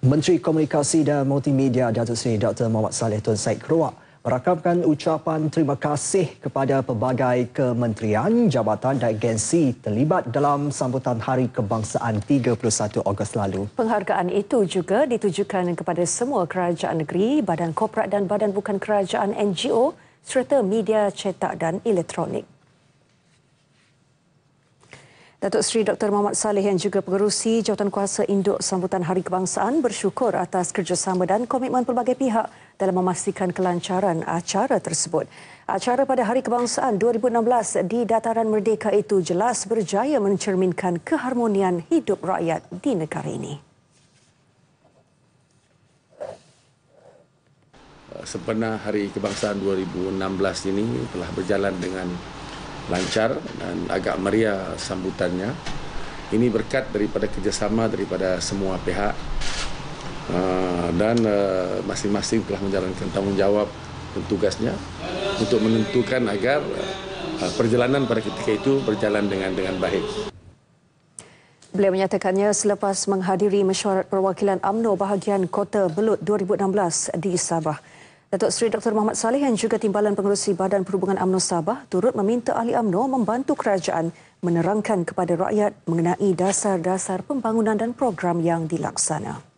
Menteri Komunikasi dan Multimedia Datuk Seri Dr. Muhammad Saleh Tun Said Keruak merakamkan ucapan terima kasih kepada pelbagai kementerian, jabatan dan agensi terlibat dalam sambutan Hari Kebangsaan 31 Ogos lalu. Penghargaan itu juga ditujukan kepada semua kerajaan negeri, badan korporat dan badan bukan kerajaan NGO serta media cetak dan elektronik. Datuk Seri Dr. Muhammad Saleh yang juga pengerusi Jawatan Kuasa induk sambutan Hari Kebangsaan bersyukur atas kerjasama dan komitmen pelbagai pihak dalam memastikan kelancaran acara tersebut. Acara pada Hari Kebangsaan 2016 di Dataran Merdeka itu jelas berjaya mencerminkan keharmonian hidup rakyat di negara ini. Sebenar Hari Kebangsaan 2016 ini telah berjalan dengan lancar dan agak meriah sambutannya. Ini berkat daripada kerjasama daripada semua pihak uh, dan uh, masing-masing telah menjalankan tanggungjawab dan tugasnya untuk menentukan agar uh, perjalanan pada ketika itu berjalan dengan dengan baik. Beliau menyatakannya selepas menghadiri mesyuarat perwakilan AMNO bahagian Kota Belut 2016 di Sabah. Datuk Seri Dr. Muhammad Saleh yang juga Timbalan Pengerusi Badan Perhubungan UMNO Sabah turut meminta ahli UMNO membantu kerajaan menerangkan kepada rakyat mengenai dasar-dasar pembangunan dan program yang dilaksanakan.